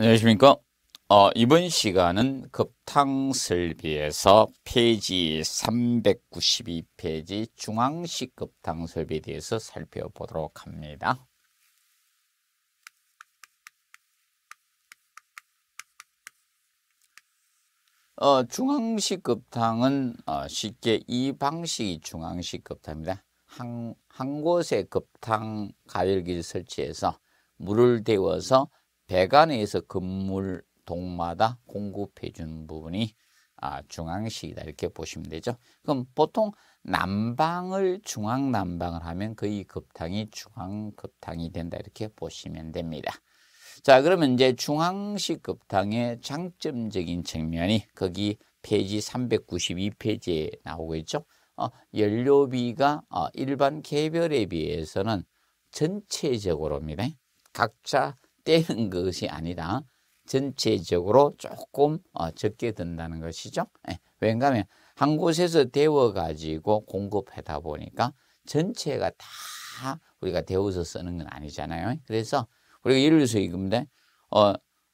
안녕하십니까. 어, 이번 시간은 급탕설비에서 페이지 392페이지 중앙식 급탕설비에 대해서 살펴보도록 합니다. 어, 중앙식 급탕은 어, 쉽게 이 방식이 중앙식 급탕입니다. 한, 한 곳에 급탕 가열기를 설치해서 물을 데워서 배관에서 건물 동마다 공급해 준 부분이 아, 중앙식이다 이렇게 보시면 되죠. 그럼 보통 난방을 중앙 난방을 하면 거의 급탕이 중앙 급탕이 된다 이렇게 보시면 됩니다. 자 그러면 이제 중앙식 급탕의 장점적인 측면이 거기 페이지 392페이지에 나오고 있죠. 어, 연료비가 어, 일반 개별에 비해서는 전체적으로입니다. 각자 떼는 것이 아니라 전체적으로 조금 어, 적게 든다는 것이죠. 예. 왜냐하면 한 곳에서 데워가지고 공급하다 보니까 전체가 다 우리가 데워서 쓰는 건 아니잖아요. 그래서 우리가 예를 들어서 이겁니다. 어,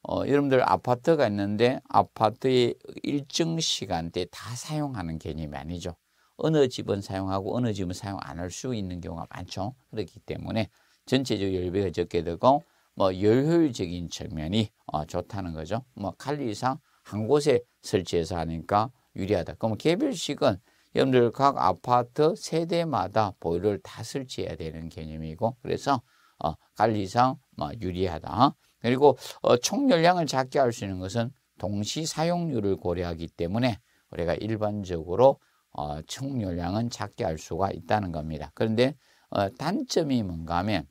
어, 여러분들 아파트가 있는데 아파트의 일정 시간대다 사용하는 개념이 아니죠. 어느 집은 사용하고 어느 집은 사용 안 할 수 있는 경우가 많죠. 그렇기 때문에 전체적 열배가 적게 되고 뭐 열효율적인 측면이 어, 좋다는 거죠. 뭐 칼리 이상 한 곳에 설치해서 하니까 유리하다. 그럼 개별식은 여러분들 각 아파트 세대마다 보일러를 다 설치해야 되는 개념이고 그래서 어, 관리상 뭐 유리하다. 그리고 어, 총 열량을 작게 할 수 있는 것은 동시 사용률을 고려하기 때문에 우리가 일반적으로 어, 총 열량은 작게 할 수가 있다는 겁니다. 그런데 어, 단점이 뭔가 하면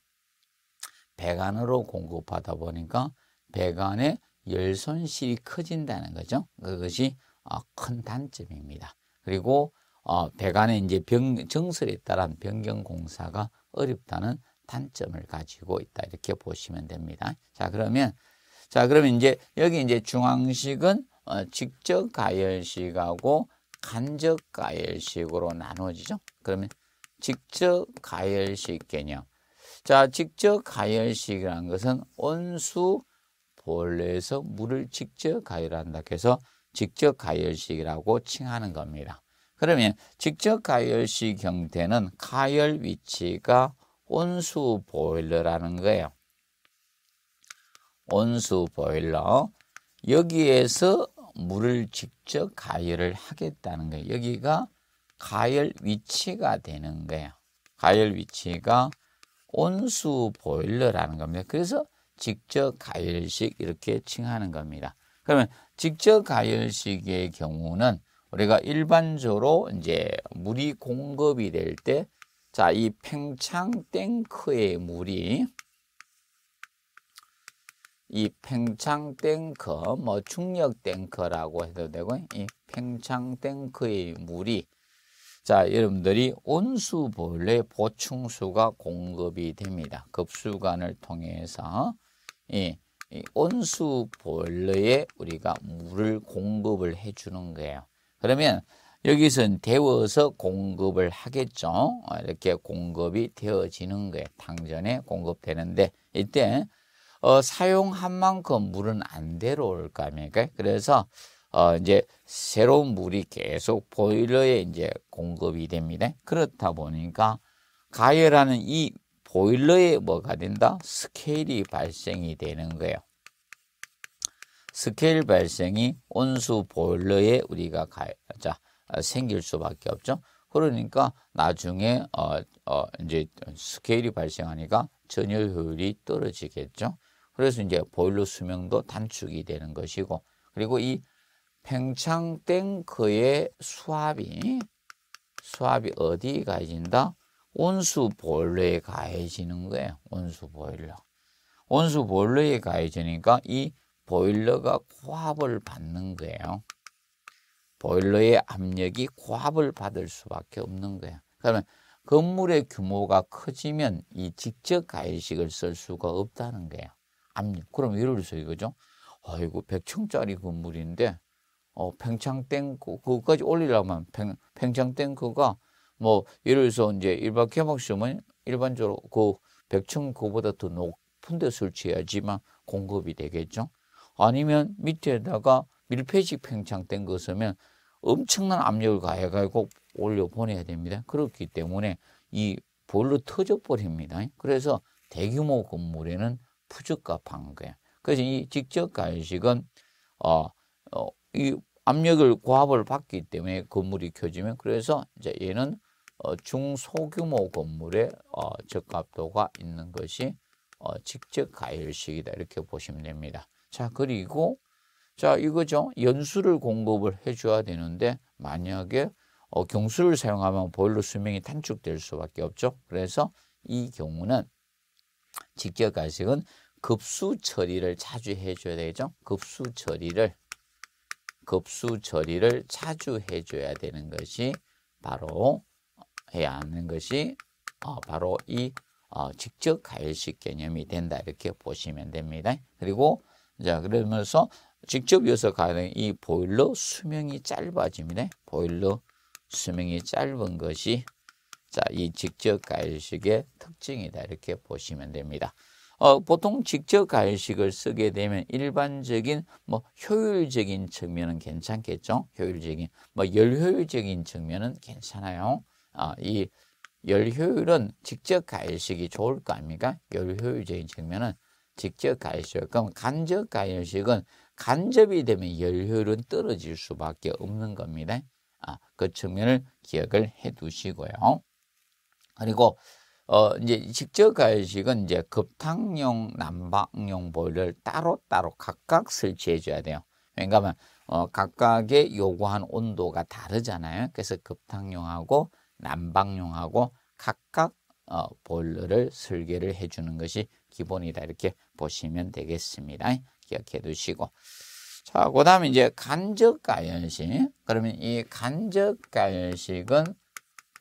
배관으로 공급하다 보니까 배관의 열손실이 커진다는 거죠. 그것이 어, 큰 단점입니다. 그리고 배관의 어, 이제 병, 정설에 따른 변경 공사가 어렵다는 단점을 가지고 있다 이렇게 보시면 됩니다. 자 그러면 자 그러면 이제 여기 이제 중앙식은 어, 직접 가열식하고 간접 가열식으로 나눠지죠. 그러면 직접 가열식 개념 자, 직접 가열식이라는 것은 온수 보일러에서 물을 직접 가열한다. 그래서 직접 가열식이라고 칭하는 겁니다. 그러면 직접 가열식 형태는 가열 위치가 온수 보일러라는 거예요. 온수 보일러. 여기에서 물을 직접 가열을 하겠다는 거예요. 여기가 가열 위치가 되는 거예요. 가열 위치가 온수 보일러라는 겁니다. 그래서 직접 가열식 이렇게 칭하는 겁니다. 그러면 직접 가열식의 경우는 우리가 일반적으로 이제 물이 공급이 될 때 자, 이 팽창 탱크의 물이 이 팽창 탱크, 뭐 중력 탱크라고 해도 되고 이 팽창 탱크의 물이 자, 여러분들이 온수벌레 보충수가 공급이 됩니다. 급수관을 통해서 예, 이, 이 온수볼러에 우리가 물을 공급을 해주는 거예요. 그러면 여기선 데워서 공급을 하겠죠. 아, 이렇게 공급이 되어지는 거예요. 당전에 공급되는데 이때 어, 사용한 만큼 물은 안 내려올 거 아닙니까? 그래서 어, 이제 새로운 물이 계속 보일러에 이제 공급이 됩니다. 그렇다 보니까 가열하는 이 보일러에 뭐가 된다? 스케일이 발생이 되는 거예요. 스케일 발생이 온수 보일러에 우리가 가, 자, 어, 생길 수밖에 없죠. 그러니까 나중에 어, 어, 이제 스케일이 발생하니까 전열 효율이 떨어지겠죠. 그래서 이제 보일러 수명도 단축이 되는 것이고 그리고 이 팽창된 그의 수압이 수압이 어디 에 가해진다? 온수 보일러에 가해지는 거예요. 온수 보일러. 온수 보일러에 가해지니까 이 보일러가 고압을 받는 거예요. 보일러의 압력이 고압을 받을 수밖에 없는 거예요. 그러면 건물의 규모가 커지면 이 직접 가해식을 쓸 수가 없다는 거예요. 압력. 그럼 예를 들어서 이거죠. 아이고 100층짜리 건물인데 어, 평창땡크 그거까지 올리려면 평, 평창땡크가 뭐 예를 들어서 이제 일반 개막 시험은 일반적으로 그 백층 그보다 더 높은 데 설치해야지만 공급이 되겠죠. 아니면 밑에다가 밀폐식 팽창땡크 쓰면 엄청난 압력을 가해가지고 올려 보내야 됩니다. 그렇기 때문에 이 볼로 터져버립니다. 그래서 대규모 건물에는 부적합한 거예요. 그래서 이 직접 간식은 어, 어, 이 압력을 고압을 받기 때문에 건물이 켜지면 그래서 이제 얘는 어, 중소규모 건물에 어, 적합도가 있는 것이 어, 직접 가열식이다 이렇게 보시면 됩니다. 자 그리고 자 이거죠 연수를 공급을 해줘야 되는데 만약에 어, 경수를 사용하면 보일러 수명이 단축될 수밖에 없죠. 그래서 이 경우는 직접 가열식은 급수 처리를 자주 해줘야 되죠. 급수 처리를 급수 처리를 자주 해줘야 되는 것이 바로 해야 하는 것이 어, 바로 이 어, 직접 가열식 개념이 된다 이렇게 보시면 됩니다. 그리고 자 그러면서 직접 여서 가는 이 보일러 수명이 짧아집니다. 보일러 수명이 짧은 것이 자, 이 직접 가열식의 특징이다 이렇게 보시면 됩니다. 어, 보통 직접 가열식을 쓰게 되면 일반적인 뭐 효율적인 측면은 괜찮겠죠. 효율적인 뭐 열효율적인 측면은 괜찮아요. 어, 이 열효율은 직접 가열식이 좋을 거 아닙니까? 열효율적인 측면은 직접 가열식. 그럼 간접 가열식은 간접이 되면 열효율은 떨어질 수밖에 없는 겁니다. 아, 그 측면을 기억을 해 두시고요. 그리고 어, 이제 직접 가열식은 이제 급탕용, 난방용 보일러를 따로따로 각각 설치해 줘야 돼요. 왜냐하면 어, 각각의 요구한 온도가 다르잖아요. 그래서 급탕용하고 난방용하고 각각 어, 보일러를 설계를 해주는 것이 기본이다. 이렇게 보시면 되겠습니다. 기억해 두시고. 자, 그 다음에 이제 간접 가열식. 그러면 이 간접 가열식은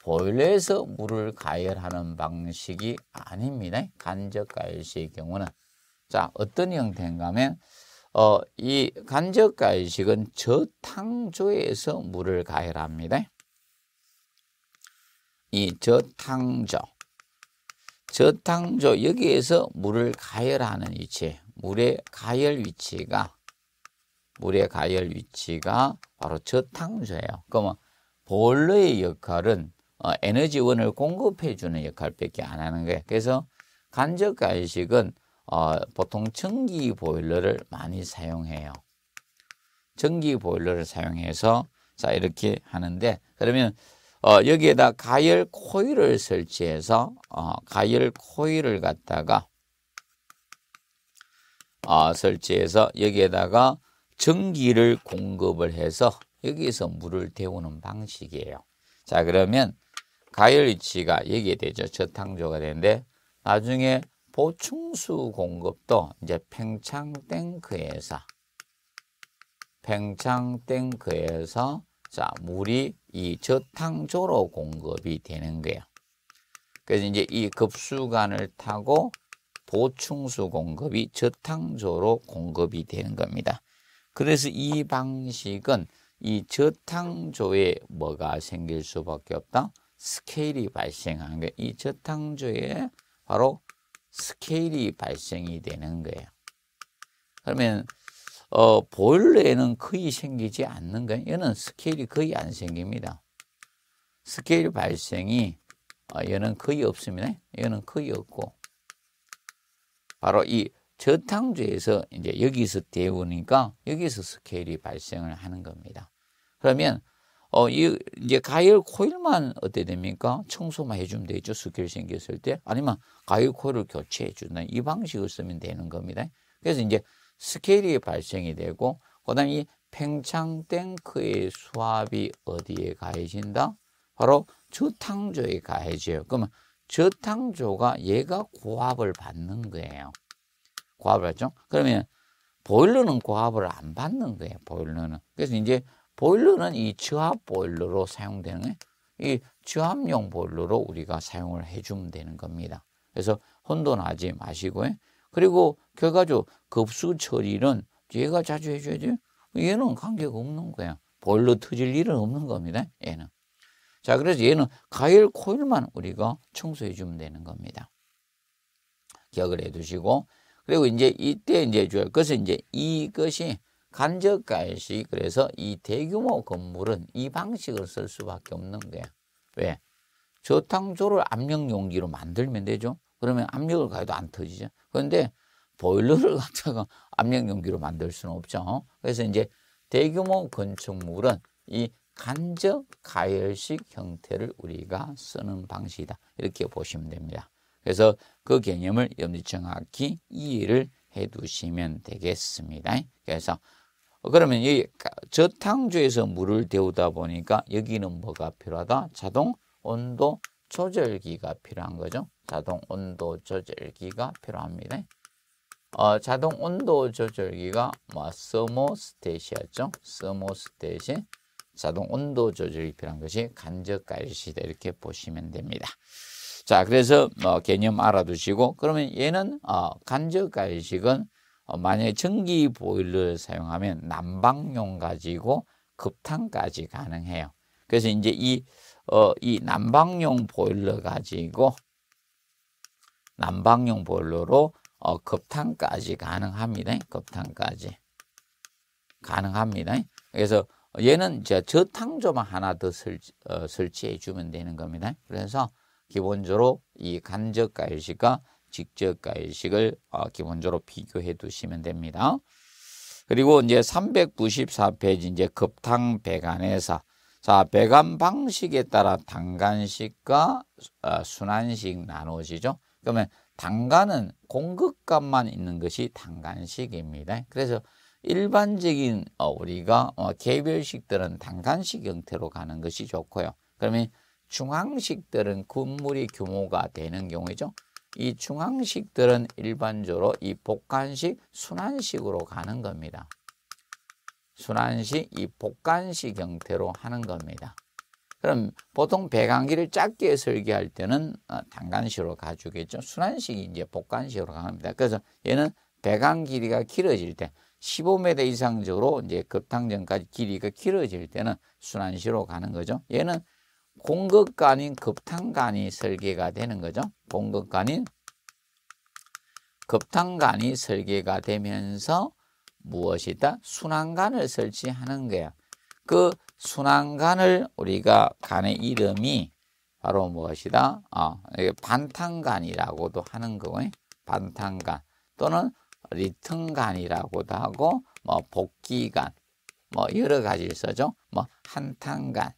보일러에서 물을 가열하는 방식이 아닙니다. 간접 가열식의 경우는 자 어떤 형태인가 하면 어, 이 간접 가열식은 저탕조에서 물을 가열합니다. 이 저탕조 저탕조 여기에서 물을 가열하는 위치 물의 가열 위치가 물의 가열 위치가 바로 저탕조예요. 그러면 보일러의 역할은 어, 에너지원을 공급해주는 역할밖에 안 하는 거예요. 그래서 간접 간식은 어, 보통 전기 보일러를 많이 사용해요. 전기 보일러를 사용해서 자 이렇게 하는데 그러면 어, 여기에다 가열 코일을 설치해서 어, 가열 코일을 갖다가 어, 설치해서 여기에다가 전기를 공급을 해서 여기에서 물을 데우는 방식이에요. 자 그러면 가열위치가 여기에 되죠. 저탕조가 되는데 나중에 보충수 공급도 이제 팽창탱크에서 팽창탱크에서 자 물이 이 저탕조로 공급이 되는 거예요. 그래서 이제 이 급수관을 타고 보충수 공급이 저탕조로 공급이 되는 겁니다. 그래서 이 방식은 이 저탕조에 뭐가 생길 수밖에 없다? 스케일이 발생한 게이 저탕조에 바로 스케일이 발생이 되는 거예요. 그러면 어, 보일러에는 거의 생기지 않는 거예요. 얘는 스케일이 거의 안 생깁니다. 스케일 발생이 어, 얘는 거의 없습니다. 얘는 거의 없고 바로 이 저탕조에서 이제 여기서 데우니까 여기서 스케일이 발생을 하는 겁니다. 그러면 어, 이, 이제 가열 코일만 어때 됩니까? 청소만 해주면 되죠. 수결 생겼을 때. 아니면 가열 코일을 교체해 주는 이 방식을 쓰면 되는 겁니다. 그래서 이제 스케일이 발생이 되고, 그 다음에 이 팽창 탱크의 수압이 어디에 가해진다? 바로 저탕조에 가해져요. 그러면 저탕조가 얘가 고압을 받는 거예요. 고압을 받죠? 그러면 보일러는 고압을 안 받는 거예요. 보일러는. 그래서 이제 보일러는 이 저압 보일러로 사용되는 이 저압용 보일러로 우리가 사용을 해주면 되는 겁니다. 그래서 혼돈하지 마시고 예. 그리고 결과적으로 급수 처리는 얘가 자주 해줘야 돼요. 얘는 관계가 없는 거야. 보일러 터질 일은 없는 겁니다. 얘는. 자 그래서 얘는 가열 코일만 우리가 청소해 주면 되는 겁니다. 기억을 해 두시고 그리고 이제 이때 이제 줄 것은 이제 이것이 간접가식 그래서 이 대규모 건물은 이 방식을 쓸 수밖에 없는 거야. 왜? 저탕조를 압력용기로 만들면 되죠. 그러면 압력을 가해도 안 터지죠. 그런데 보일러를 갖다가 압력용기로 만들 수는 없죠. 그래서 이제 대규모 건축물은 이 간접 가열식 형태를 우리가 쓰는 방식이다. 이렇게 보시면 됩니다. 그래서 그 개념을 염두정확히 이해를 해 두시면 되겠습니다. 그래서 그러면 이 저탕주에서 물을 데우다 보니까 여기는 뭐가 필요하다? 자동 온도 조절기가 필요한 거죠. 자동 온도 조절기가 필요합니다. 어, 자동 온도 조절기가 뭐서모스테이었죠서모스테이 자동 온도 조절이 필요한 것이 간접가시다 이렇게 보시면 됩니다. 자, 그래서 뭐 개념 알아두시고 그러면 얘는 어, 간접가식은 어, 만약에 전기 보일러를 사용하면 난방용 가지고 급탕까지 가능해요. 그래서 이제 이, 어, 이 난방용 보일러 가지고 난방용 보일러로 어, 급탕까지 가능합니다. 급탕까지 가능합니다. 그래서 얘는 이제 저탕조만 하나 더 설치, 어, 설치해 주면 되는 겁니다. 그래서 기본적으로 이 간접 가열식과 직접 가일식을 어, 기본적으로 비교해 두시면 됩니다. 그리고 이제 394페이지 이제 급탕 배관에서 자, 배관 방식에 따라 단간식과 어, 순환식 나눠지죠. 그러면 단간은 공급값만 있는 것이 단간식입니다. 그래서 일반적인 어, 우리가 개별식들은 단간식 형태로 가는 것이 좋고요. 그러면 중앙식들은 건물이 규모가 되는 경우죠. 이 중앙식들은 일반적으로 이 복간식, 순환식으로 가는 겁니다. 순환식, 이 복간식 형태로 하는 겁니다. 그럼 보통 배관기를 작게 설계할 때는 어, 단간식으로 가주겠죠. 순환식이 이제 복간식으로 갑니다. 그래서 얘는 배관 길이가 길어질 때 15m 이상적으로 이제 급탕전까지 길이가 길어질 때는 순환식으로 가는 거죠. 얘는 공급관인 급탄관이 설계가 되는 거죠. 공급관인 급탄관이 설계가 되면서 무엇이다? 순환관을 설치하는 거야. 그 순환관을 우리가 간의 이름이 바로 무엇이다? 어, 아, 반탄관이라고도 하는 거고, 반탄관 또는 리튼관이라고도 하고, 뭐복귀관뭐 여러 가지 있어죠. 뭐한탄관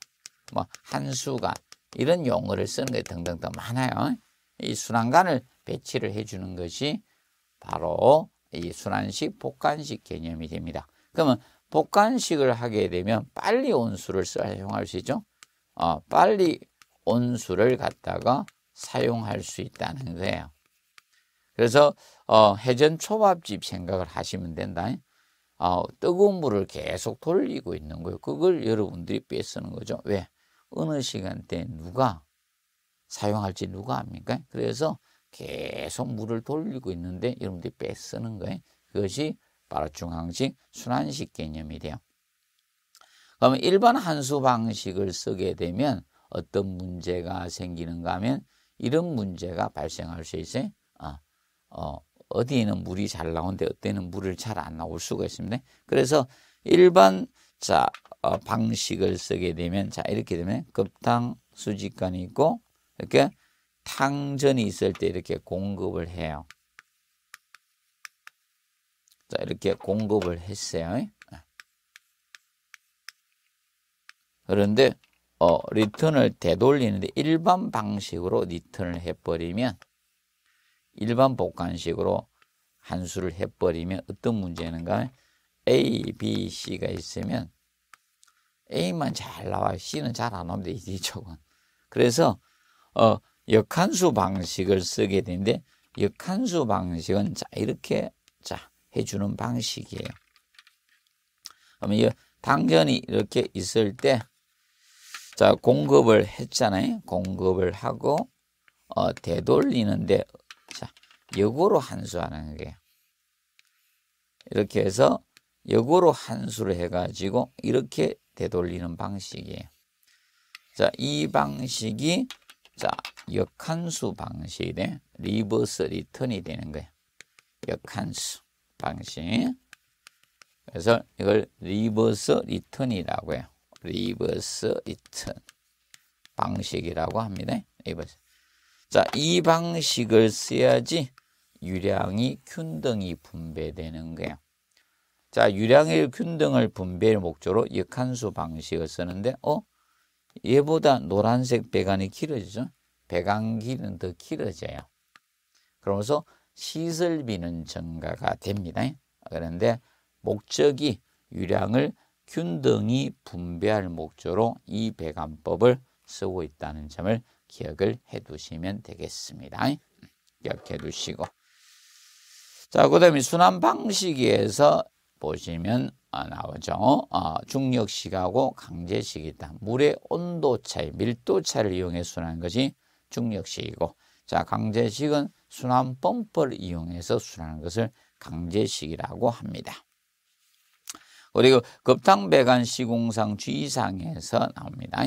뭐 탄수관 이런 용어를 쓰는 게 등등 더 많아요. 이 순환관을 배치를 해주는 것이 바로 이 순환식 복관식 개념이 됩니다. 그러면 복관식을 하게 되면 빨리 온수를 사용할 수 있죠. 어, 빨리 온수를 갖다가 사용할 수 있다는 거예요. 그래서 어, 해전 초밥집 생각을 하시면 된다. 어, 뜨거운 물을 계속 돌리고 있는 거예요. 그걸 여러분들이 빼쓰는 거죠. 왜? 어느 시간대에 누가 사용할지 누가 압니까? 그래서 계속 물을 돌리고 있는데 여러분들이 빼쓰는 거예요. 그것이 바로 중항식 순환식 개념이 돼요. 그러면 일반 한수 방식을 쓰게 되면 어떤 문제가 생기는가 하면 이런 문제가 발생할 수 있어요. 아, 어, 어디에는 물이 잘 나오는데 어때는 물을 잘 안 나올 수가 있습니다. 그래서 일반 자 어, 방식을 쓰게 되면 자 이렇게 되면 급탕 수직관이 있고 이렇게 탕전이 있을 때 이렇게 공급을 해요. 자 이렇게 공급을 했어요. 그런데 어, 리턴을 되돌리는데 일반 방식으로 리턴을 해버리면 일반 복관식으로 한수를 해버리면 어떤 문제인가 A, B, C가 있으면 A만 잘 나와요. C는 잘안 나옵니다. 이쪽은. 그래서 어, 역한수 방식을 쓰게 되는데 역한수 방식은 자 이렇게 자 해주는 방식이에요. 그러면 이 당전이 이렇게 있을 때 자 공급을 했잖아요. 공급을 하고 어, 되돌리는데 자 역으로 한수하는 게 이렇게 해서 역으로 한수를 해가지고 이렇게 되돌리는 방식이에요. 자, 이 방식이 자 역한수 방식의 리버스 리턴이 되는 거예요. 역한수 방식. 그래서 이걸 리버스 리턴이라고 해요. 리버스 리턴 방식이라고 합니다. 리버스. 자, 이 방식을 써야지 유량이 균등히 분배되는 거예요. 자, 유량의 균등을 분배할 목적으로 역한수 방식을 쓰는데 어? 얘보다 노란색 배관이 길어지죠. 배관 길은 더 길어져요. 그러면서 시설비는 증가가 됩니다. 그런데 목적이 유량을 균등히 분배할 목적으로 이 배관법을 쓰고 있다는 점을 기억을 해 두시면 되겠습니다. 기억해 두시고. 자, 그 다음에 순환 방식에서 보시면 아, 나오죠. 어, 중력식하고 강제식이다. 물의 온도 차이, 밀도 차를 이용해 순환한 것이 중력식이고 자 강제식은 순환 펌프를 이용해서 순환하는 것을 강제식이라고 합니다. 그리고 급탕배관 시공상 주의사항에서 나옵니다.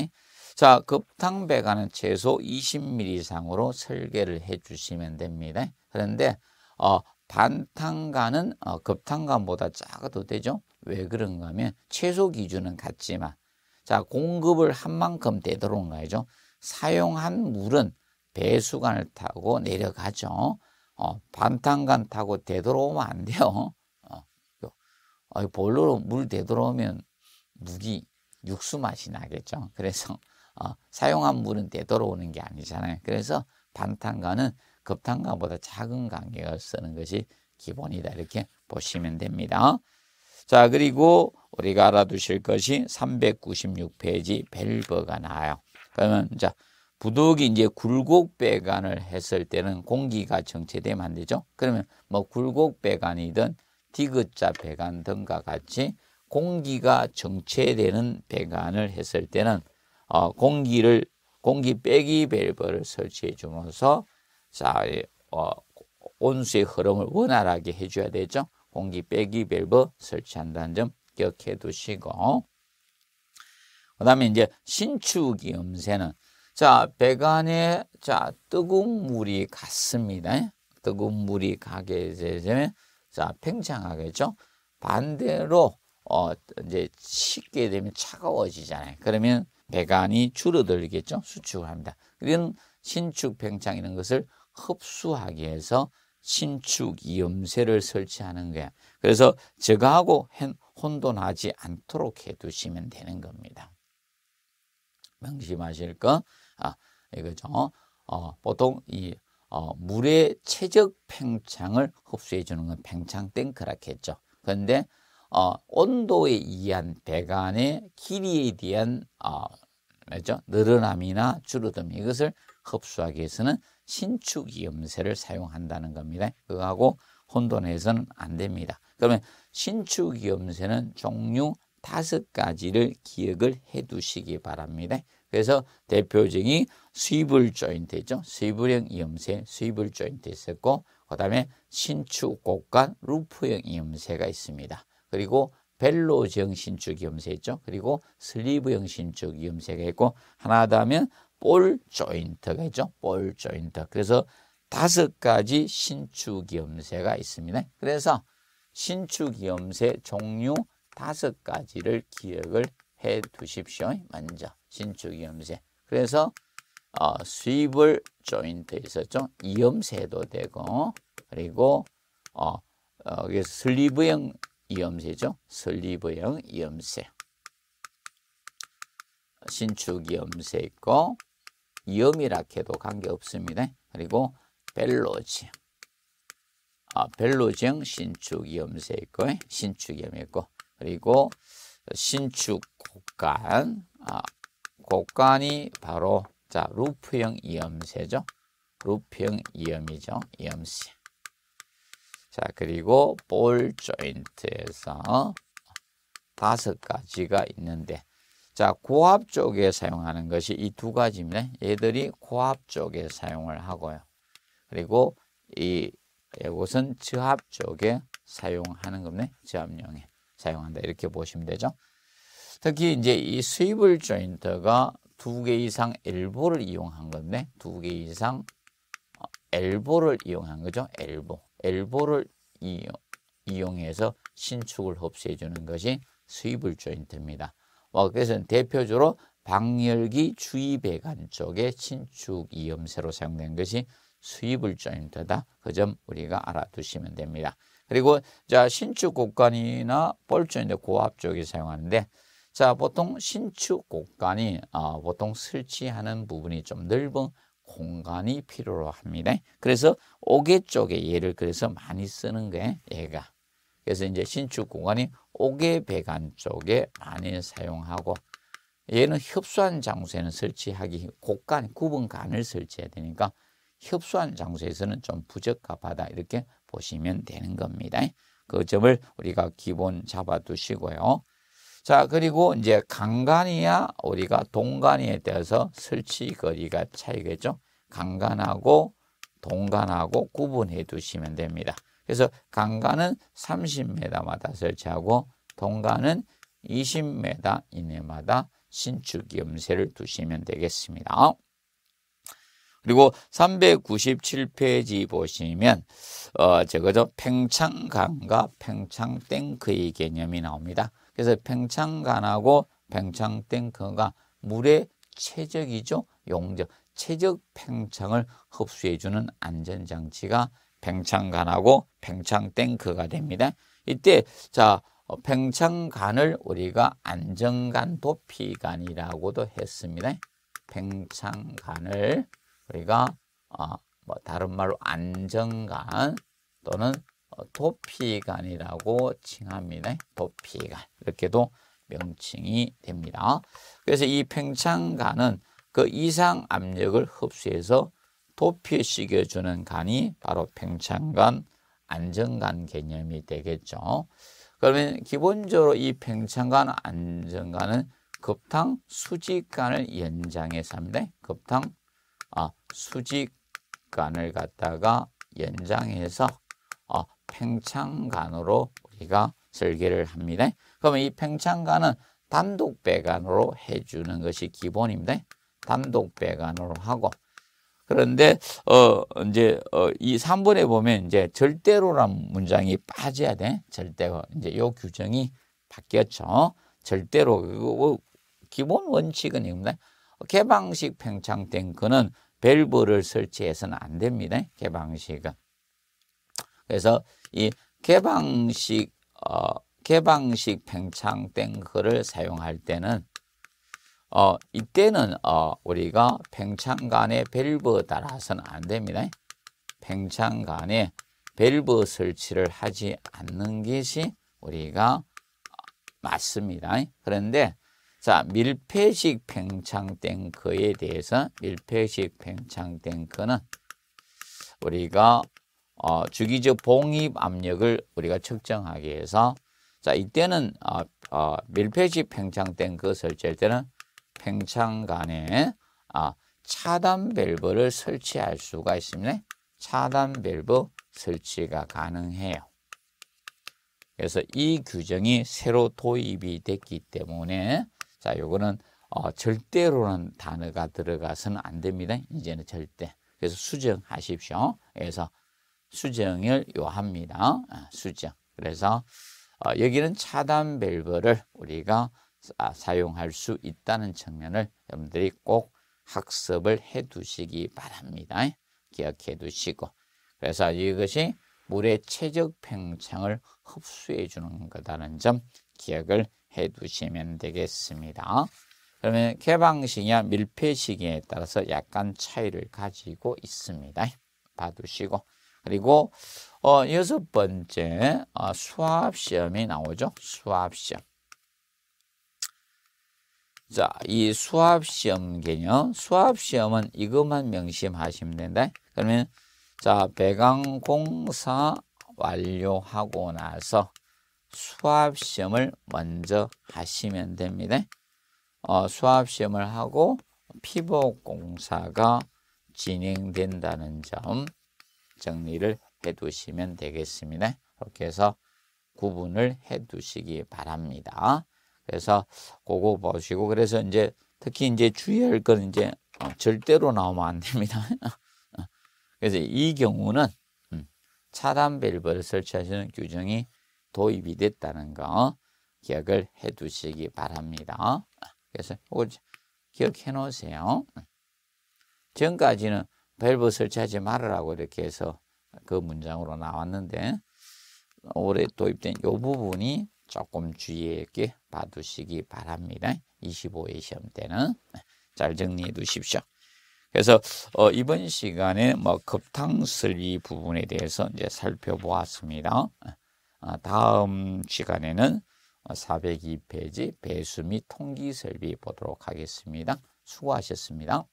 자, 급탕배관은 최소 20mm 이상으로 설계를 해주시면 됩니다. 그런데 어, 반탄가는 어, 급탄간보다 작아도 되죠. 왜 그런가 하면 최소 기준은 같지만 자 공급을 한 만큼 되도록 가야죠. 사용한 물은 배수관을 타고 내려가죠. 어, 반탄간 타고 되돌아오면 안 돼요. 어, 어, 보일로물 되돌아오면 무기 육수 맛이 나겠죠. 그래서 어, 사용한 물은 되돌아오는 게 아니잖아요. 그래서 반탄가는 급탄강보다 작은 강력을 쓰는 것이 기본이다 이렇게 보시면 됩니다. 자 그리고 우리가 알아두실 것이 396페이지 밸브가 나와요. 그러면 자 부독이 이제 굴곡 배관을 했을 때는 공기가 정체되면 안 되죠. 그러면 뭐 굴곡 배관이든 디귿자 배관 등과 같이 공기가 정체되는 배관을 했을 때는 어, 공기를 공기 빼기 밸브를 설치해 주면서 자, 어, 온수의 흐름을 원활하게 해줘야 되죠. 공기 빼기 밸브 설치한다는 점 기억해 두시고. 그 다음에 이제 신축이 음새는 자, 배관에 자, 뜨거운 물이 갔습니다. 뜨거운 물이 가게 되면 자, 팽창하겠죠. 반대로 어, 이제 식게 되면 차가워지잖아요. 그러면 배관이 줄어들겠죠. 수축을 합니다. 이런 신축 팽창 이런 것을 흡수하기 위해서 신축 이음새를 설치하는 거야. 그래서 저가하고 혼돈하지 않도록 해두시면 되는 겁니다. 명심하실 거, 아, 이거죠. 어, 보통 이 어, 물의 최적 팽창을 흡수해 주는 건 팽창 탱크라고 했죠. 그런데 어, 온도에 의한 배관의 길이에 대한 어, 뭐죠? 늘어남이나 줄어듦 이것을 흡수하기 위해서는 신축이음새를 사용한다는 겁니다. 그하고 혼돈해서는 안 됩니다. 그러면 신축이음새는 종류 다섯 가지를 기억을 해 두시기 바랍니다. 그래서 대표적인 스위블 조인트죠. 스위블형 이음새, 스위블 조인트 있었고 그 다음에 신축 곡간 루프형 이음새가 있습니다. 그리고 벨로지 신축 이음새 있죠. 그리고 슬리브형 신축 이음새가 있고 하나 더 하면 볼조인트가있죠볼 조인트. 그래서 다섯 가지 신축염세가 있습니다. 그래서 신축염세 종류 다섯 가지를 기억을 해 두십시오. 먼저 신축염세 그래서 어, 수입을 조인트 있었죠. 이염세도 되고 그리고 어, 어, 슬리브형 이염세죠. 슬리브형 이염세. 신축이염세 있고 염이라해도 관계없습니다. 그리고 벨로지. 아, 벨로정 신축염세 있고, 신축염 있고, 그리고 신축 곡간, 아, 곡간이 바로, 자, 루프형 염세죠 루프형 염이죠염세 자, 그리고 볼 조인트에서 다섯 가지가 있는데, 자, 고압 쪽에 사용하는 것이 이 두 가지입니다. 얘들이 고압 쪽에 사용을 하고요. 그리고 이 이것은 저압 쪽에 사용하는 겁니다. 저압용에 사용한다. 이렇게 보시면 되죠. 특히 이제 이 스위블 조인트가 두 개 이상 엘보를 이용한 건데 두 개 이상 어, 엘보를 이용한 거죠. 엘보. 엘보를 이용, 이용해서 신축을 흡수해 주는 것이 스위블 조인트입니다. 뭐 그래서 대표적으로 방열기 주의 배관 쪽에 신축 이염새로 사용된 것이 수입을조입되다 그 점 우리가 알아두시면 됩니다. 그리고 자 신축 곡간이나 볼조인데 고압 쪽에 사용하는데 자 보통 신축 곡간이 어, 보통 설치하는 부분이 좀 넓은 공간이 필요로 합니다. 그래서 오개 쪽에 얘를 그래서 많이 쓰는 게 얘가. 그래서 이제 신축 공간이 옥의 배관 쪽에 많이 사용하고 얘는 협소한 장소에는 설치하기 곡간 구분 간을 설치해야 되니까 협소한 장소에서는 좀 부적합하다 이렇게 보시면 되는 겁니다. 그 점을 우리가 기본 잡아두시고요. 자 그리고 이제 강간이야 우리가 동간이에 대해서 설치 거리가 차이겠죠. 강간하고 동간하고 구분해 두시면 됩니다. 그래서 강가는 30m마다 설치하고 동가는 20m 이내마다 신축 염세를 두시면 되겠습니다. 그리고 397페이지 보시면 어 저거죠 팽창강과 팽창탱크의 개념이 나옵니다. 그래서 팽창강하고 팽창탱크가 물의 최적이죠 용적 최적 팽창을 흡수해주는 안전장치가 팽창간하고 팽창땡크가 됩니다. 이때 자 어, 팽창간을 우리가 안정간 도피간이라고도 했습니다. 팽창간을 우리가 어, 뭐 다른 말로 안정간 또는 어, 도피간이라고 칭합니다. 도피간 이렇게도 명칭이 됩니다. 그래서 이 팽창간은 그 이상 압력을 흡수해서 도피시에 주는 간이 바로 팽창간, 안정간 개념이 되겠죠. 그러면 기본적으로 이 팽창간, 안정간은 급탕 수직간을 연장해서 합니다. 급탕 아, 수직간을 갖다가 연장해서 아, 팽창간으로 우리가 설계를 합니다. 그러면 이 팽창간은 단독 배관으로 해주는 것이 기본입니다. 단독 배관으로 하고 그런데 어 이제 어이 3번에 보면 이제 절대로란 문장이 빠져야 돼. 절대로. 이제 요 규정이 바뀌었죠. 절대로 뭐 기본 원칙은 이겁니다. 개방식 팽창 탱크는 밸브를 설치해서는 안 됩니다. 개방식은. 그래서 이 개방식 어 개방식 팽창 탱크를 사용할 때는 어, 이때는 어, 우리가 팽창간에 밸브 따라서는 안 됩니다. 팽창간에 밸브 설치를 하지 않는 것이 우리가 맞습니다. 그런데 자 밀폐식 팽창 탱크에 대해서 밀폐식 팽창 탱크는 우리가 어, 주기적 봉입 압력을 우리가 측정하기 위해서 자 이때는 어, 어, 밀폐식 팽창 탱크 설치할 때는 팽창간에 아, 차단 밸브를 설치할 수가 있습니다. 차단 밸브 설치가 가능해요. 그래서 이 규정이 새로 도입이 됐기 때문에 자, 요거는 어, 절대로는 단어가 들어가서는 안 됩니다. 이제는 절대. 그래서 수정하십시오. 그래서 수정을 요합니다. 아, 수정. 그래서 어, 여기는 차단 밸브를 우리가 아, 사용할 수 있다는 측면을 여러분들이 꼭 학습을 해 두시기 바랍니다. 기억해 두시고 그래서 이것이 물의 최적 팽창을 흡수해 주는 거다는 점 기억을 해 두시면 되겠습니다. 그러면 개방식이나 밀폐식에 따라서 약간 차이를 가지고 있습니다. 봐두시고 그리고 어, 여섯 번째 어, 수학시험이 나오죠. 수학시험. 자, 이 수학 시험 개념, 수학 시험은 이것만 명심하시면 된다. 그러면 자, 배강 공사 완료하고 나서 수학 시험을 먼저 하시면 됩니다. 어, 수학 시험을 하고 피복 공사가 진행된다는 점 정리를 해 두시면 되겠습니다. 이렇게 해서 구분을 해 두시기 바랍니다. 그래서 그거 보시고 그래서 이제 특히 이제 주의할 건 이제 어, 절대로 나오면 안 됩니다. 그래서 이 경우는 음, 차단 밸브를 설치하시는 규정이 도입이 됐다는 거 기억을 해 두시기 바랍니다. 그래서 이걸 기억해 놓으세요. 지금까지는 밸브 설치하지 말으라고 이렇게 해서 그 문장으로 나왔는데 올해 도입된 이 부분이 조금 주의 있게 봐두시기 바랍니다. 25회 시험 때는 잘 정리해 두십시오. 그래서 어, 이번 시간에 뭐 급탕설이 부분에 대해서 이제 살펴보았습니다. 어, 다음 시간에는 402페이지 배수 및 통기설비 보도록 하겠습니다. 수고하셨습니다.